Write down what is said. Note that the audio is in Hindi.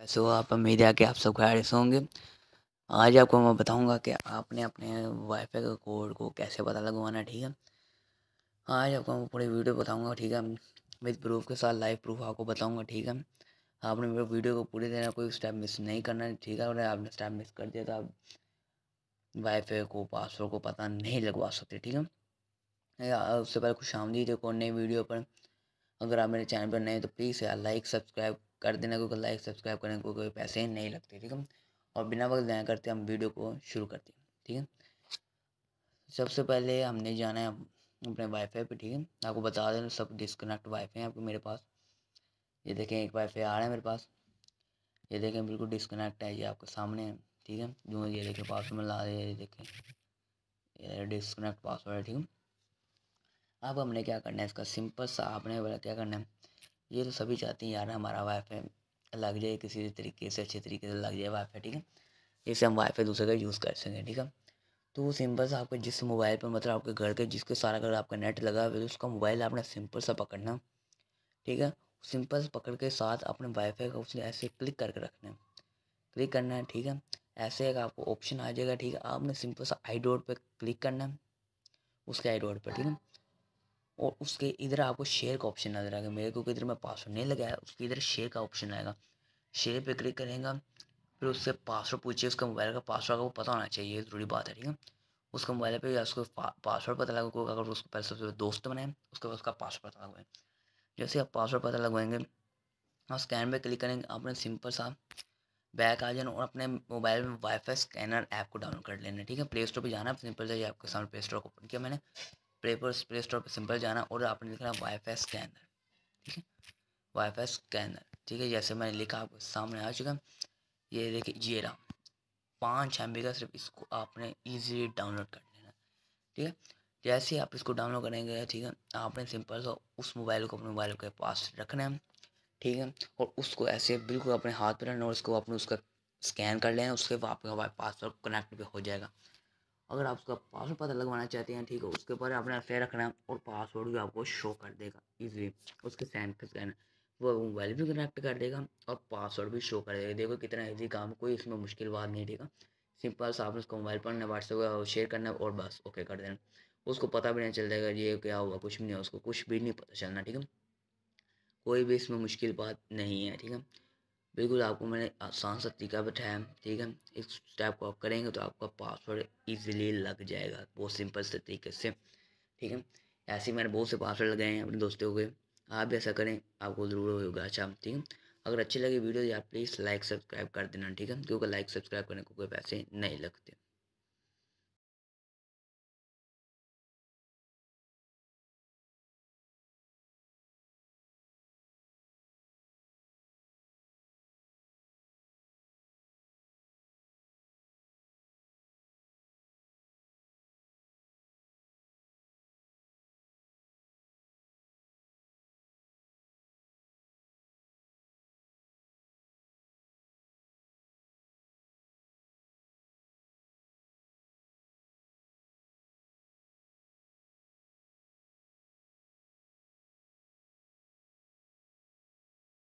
कैसे हो आप उम्मीद है कि आप सब खैर से होंगे आज आपको मैं बताऊंगा कि आपने अपने वाईफाई के कोड को कैसे पता लगवाना है ठीक है आज आपको मैं पूरी वीडियो बताऊंगा ठीक है विद प्रूफ के साथ लाइव प्रूफ आपको बताऊंगा ठीक है आपने मेरे वीडियो को पूरी तरह कोई स्टेप मिस नहीं करना है ठीक है और आपने स्टेप मिस कर दिया तो आप वाई को पासवर्ड को पता नहीं लगवा सकते ठीक है उससे पहले खुश आमदी देखो नई वीडियो पर अगर आप मेरे चैनल पर नए तो प्लीज़ यार लाइक सब्सक्राइब कर देना क्योंकि लाइक सब्सक्राइब करने को कोई पैसे नहीं लगते ठीक है और बिना वक्त ज़ाया करते हम वीडियो को शुरू करते हैं ठीक है सबसे पहले हमने जाना है अपने वाईफाई पे ठीक है आपको बता दें सब डिस्कनेक्ट वाईफाई है आपके मेरे पास ये देखें एक वाईफाई आ रहा है मेरे पास ये देखें बिल्कुल डिस्कनेक्ट है ये आपके सामने है ठीक है जो ये देखें पासवर्ड में ला रहे ये देखें ये डिस्कनेक्ट पासवर्ड है ठीक है अब हमने क्या करना है इसका सिंपल सा आपने क्या करना है ये तो सभी चाहते हैं यार हमारा वाईफाई लग जाए किसी तरीके से अच्छे तरीके से लग जाए वाईफाई ठीक है जिससे हम वाईफाई दूसरे का यूज़ कर सकें ठीक है तो वो सिंपल सा आपके जिस मोबाइल पर मतलब आपके घर के जिसके सारा घर आपका नेट लगा हुआ है उसका मोबाइल आपने सिंपल सा पकड़ना ठीक है सिंपल सा पकड़ के साथ अपने वाईफाई का उसने ऐसे क्लिक करके रखना है क्लिक करना है ठीक है ऐसे एक आपको ऑप्शन आ जाएगा ठीक है आपने सिंपल सा आई डॉट पर क्लिक करना है उसके आई डॉट पर ठीक है और उसके इधर आपको शेयर का ऑप्शन नजर आएगा मेरे को इधर मैं पासवर्ड नहीं लगाया उसके इधर शेयर का ऑप्शन आएगा शेयर पे क्लिक करेगा फिर उससे पासवर्ड पूछिए उसका मोबाइल का पासवर्ड का वो पता होना चाहिए ज़रूरी बात है ठीक है उसका मोबाइल पर या उसको पासवर्ड पता लगा अगर उसको पहले सबसे दोस्त बनाए उसके बाद उसका पासवर्ड पता लगवाएं जैसे आप पासवर्ड पता लगवाएंगे आप स्कैन पर क्लिक करेंगे आपने सिंपल सा बैक आ जाना और अपने मोबाइल में वाईफाई स्कैनर ऐप को डाउनलोड कर लेना ठीक है प्ले स्टोर पर जाना सिंपल से आपके सामने प्ले स्टोर को ओपन किया मैंने प्ले पर प्ले स्टोर पर सिंपल जाना और आपने लिखना वाई फाई स्कैनर ठीक है वाई फाई स्कैनर ठीक है जैसे मैंने लिखा आपको सामने आ चुका ये देखिए ये रहा पाँच एम का सिर्फ इसको आपने ईजिली डाउनलोड कर लेना ठीक है जैसे आप इसको डाउनलोड करेंगे ठीक है आपने सिंपल सा उस मोबाइल को अपने मोबाइल के पास रखना है ठीक है और उसको ऐसे बिल्कुल अपने हाथ पर रखना और उसको अपने उसका स्कैन कर लेना उसके बाद आपका पासवर्ड कनेक्ट भी हो जाएगा अगर आप उसका पासवर्ड पता लगवाना चाहते हैं ठीक है उसके ऊपर आपने ऐसे रखना है और पासवर्ड भी आपको शो कर देगा इजीली उसके सैन पे करना वो मोबाइल भी कनेक्ट कर देगा और पासवर्ड भी शो कर देगा देखो कितना ईजी काम कोई इसमें मुश्किल बात नहीं ठीक है सिंपल सा आपने उसको मोबाइल पर व्हाट्सएप शेयर करना और बस ओके कर देना उसको पता भी नहीं चल जाएगा ये क्या हुआ कुछ भी नहीं उसको कुछ भी नहीं पता चलना ठीक है कोई भी इसमें मुश्किल बात नहीं है ठीक है बिल्कुल आपको मैंने आसान सा तरीका बताया ठीक है इस स्टेप को आप करेंगे तो आपका पासवर्ड ईजिली लग जाएगा बहुत सिंपल से तरीके से ठीक है ऐसे ही मैंने बहुत से पासवर्ड लगाए हैं अपने दोस्तों के आप भी ऐसा करें आपको ज़रूर होगा अच्छा ठीक है अगर अच्छी लगी वीडियो आप प्लीज़ लाइक सब्सक्राइब कर देना ठीक है क्योंकि लाइक सब्सक्राइब करने को कोई पैसे नहीं लगते